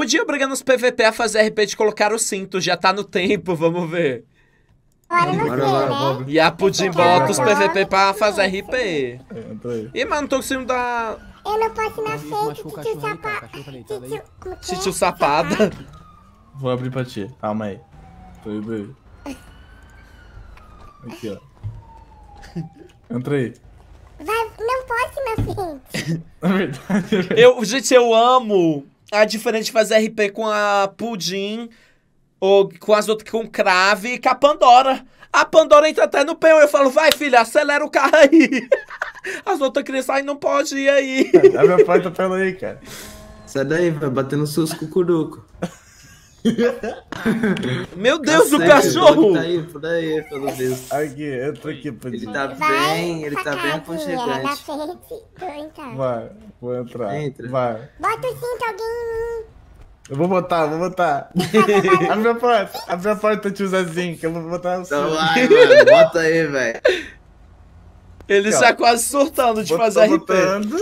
Podia obrigar nos PVP a fazer RP de colocar o cinto, já tá no tempo, vamos ver. Agora não sei, né? E a Pudim bota os PVP pra fazer RP. É, Ih, mano, tô conseguindo dar... Eu não posso ir na frente, titio tá? sapada. Tá tá titio é? sapada. Vou abrir pra ti, calma aí. Tô indo aí. Aqui, ó. Entra aí. Vai, não posso ir na frente. na é verdade, eu... Gente, eu amo a diferente de fazer RP com a Pudim, ou com as outras, com Crave, com a Pandora. A Pandora entra até no peão. Eu falo, vai, filha, acelera o carro aí. As outras crianças, ai, não pode ir aí. É, a minha pai tá falando aí, cara. Sai daí, vai bater nos seus cucurucos. Meu Deus, tá o cachorro! Tá aí, por aí, pelo Deus. Aqui, entra aqui, pra Ele tá vai bem, ele tá bem é aconchegante. Na frente, então, então. Vai, vou entrar. Entra. Vai. Bota o cinto alguém Eu vou botar, vou botar. abre a porta, abre a porta, tio Zezinho, que eu vou botar o cinto. Então vai, bota aí, velho. Ele está quase surtando de Botou, fazer RP. Botando,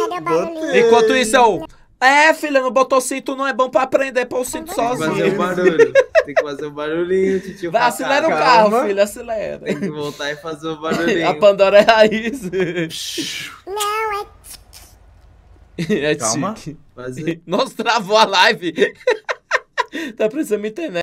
Enquanto isso, é o... É, filha, não botou cinto, não é bom pra aprender, pôr o cinto sozinho. Tem que fazer um barulho. Tem que fazer um barulhinho, titio. Vai, acelera o carro, Calma. filho, acelera. Tem que voltar e fazer um barulhinho. A Pandora é raiz. Não, é... É Calma. Nossa, travou a live. tá precisando internet.